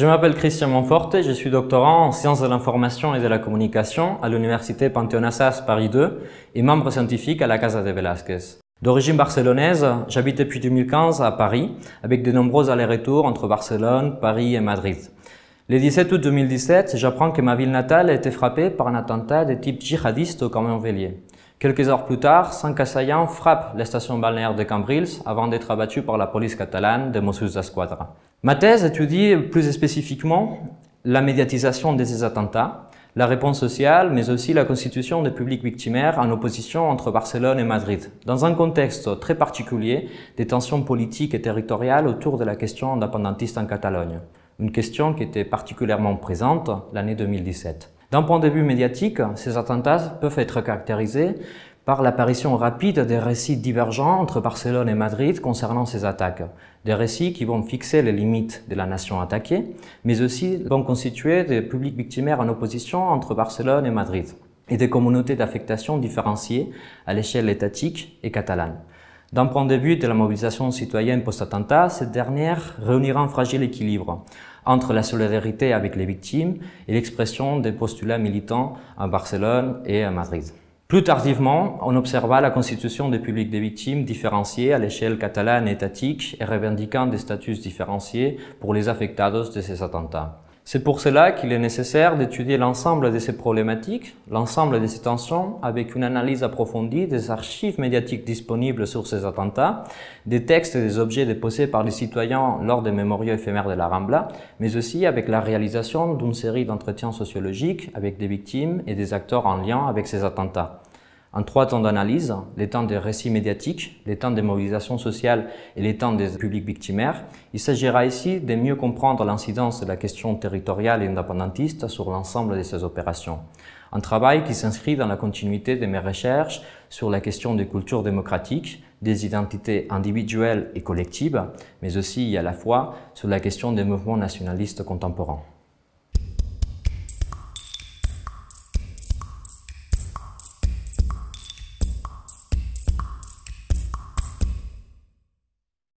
Je m'appelle Christian Monforte, je suis doctorant en sciences de l'information et de la communication à l'université Panthéon-Assas Paris 2 et membre scientifique à la Casa de Velázquez. D'origine barcelonaise, j'habite depuis 2015 à Paris avec de nombreux allers-retours entre Barcelone, Paris et Madrid. Le 17 août 2017, j'apprends que ma ville natale a été frappée par un attentat de type djihadiste au Vélier. Quelques heures plus tard, cinq assaillants frappent la station balnéaire de Cambrils avant d'être abattus par la police catalane de Mossos d'Esquadra. Ma thèse étudie plus spécifiquement la médiatisation de ces attentats, la réponse sociale, mais aussi la constitution de publics victimaires en opposition entre Barcelone et Madrid, dans un contexte très particulier des tensions politiques et territoriales autour de la question indépendantiste en Catalogne, une question qui était particulièrement présente l'année 2017. D'un point de vue médiatique, ces attentats peuvent être caractérisés par l'apparition rapide des récits divergents entre Barcelone et Madrid concernant ces attaques. Des récits qui vont fixer les limites de la nation attaquée, mais aussi vont constituer des publics victimaires en opposition entre Barcelone et Madrid, et des communautés d'affectation différenciées à l'échelle étatique et catalane. D'un point de vue de la mobilisation citoyenne post-attentat, cette dernière réunira un fragile équilibre entre la solidarité avec les victimes et l'expression des postulats militants à Barcelone et à Madrid. Plus tardivement, on observa la constitution des publics des victimes différenciés à l'échelle catalane et étatique et revendiquant des statuts différenciés pour les affectados de ces attentats. C'est pour cela qu'il est nécessaire d'étudier l'ensemble de ces problématiques, l'ensemble de ces tensions, avec une analyse approfondie des archives médiatiques disponibles sur ces attentats, des textes et des objets déposés par les citoyens lors des mémoriaux éphémères de la Rambla, mais aussi avec la réalisation d'une série d'entretiens sociologiques avec des victimes et des acteurs en lien avec ces attentats en trois temps d'analyse, les temps des récits médiatiques, les temps des mobilisations sociales et les temps des publics victimaires. Il s'agira ici de mieux comprendre l'incidence de la question territoriale et indépendantiste sur l'ensemble de ces opérations. Un travail qui s'inscrit dans la continuité de mes recherches sur la question des cultures démocratiques, des identités individuelles et collectives, mais aussi à la fois sur la question des mouvements nationalistes contemporains.